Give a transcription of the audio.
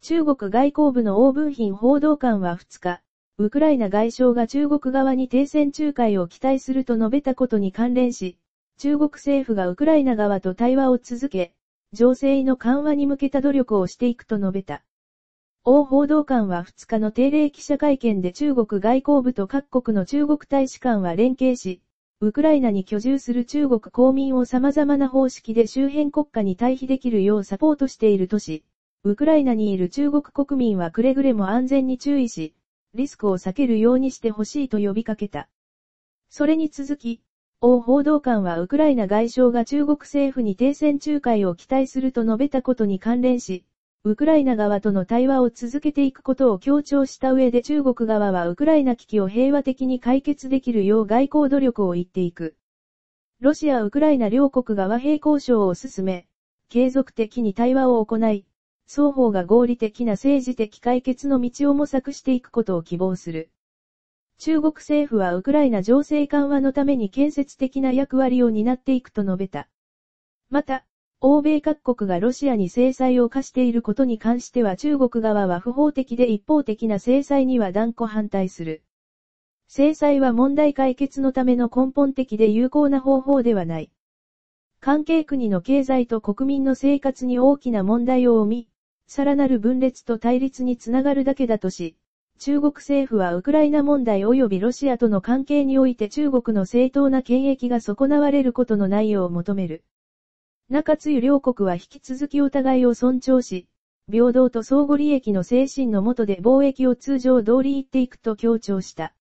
中国外交部のオーブンヒン報道官は2日、ウクライナ外相が中国側に停戦仲介を期待すると述べたことに関連し、中国政府がウクライナ側と対話を続け、情勢の緩和に向けた努力をしていくと述べた。欧報道官は2日の定例記者会見で中国外交部と各国の中国大使館は連携し、ウクライナに居住する中国公民を様々な方式で周辺国家に退避できるようサポートしているとし、ウクライナにいる中国国民はくれぐれも安全に注意し、リスクを避けるようにしてほしいと呼びかけた。それに続き、王報道官はウクライナ外相が中国政府に停戦仲介を期待すると述べたことに関連し、ウクライナ側との対話を続けていくことを強調した上で中国側はウクライナ危機を平和的に解決できるよう外交努力を言っていく。ロシア・ウクライナ両国が和平交渉を進め、継続的に対話を行い、双方が合理的な政治的解決の道を模索していくことを希望する。中国政府はウクライナ情勢緩和のために建設的な役割を担っていくと述べた。また、欧米各国がロシアに制裁を課していることに関しては中国側は不法的で一方的な制裁には断固反対する。制裁は問題解決のための根本的で有効な方法ではない。関係国の経済と国民の生活に大きな問題を生み、さらなる分裂と対立につながるだけだとし、中国政府はウクライナ問題及びロシアとの関係において中国の正当な権益が損なわれることのないよう求める。中津湯両国は引き続きお互いを尊重し、平等と相互利益の精神のもとで貿易を通常通り行っていくと強調した。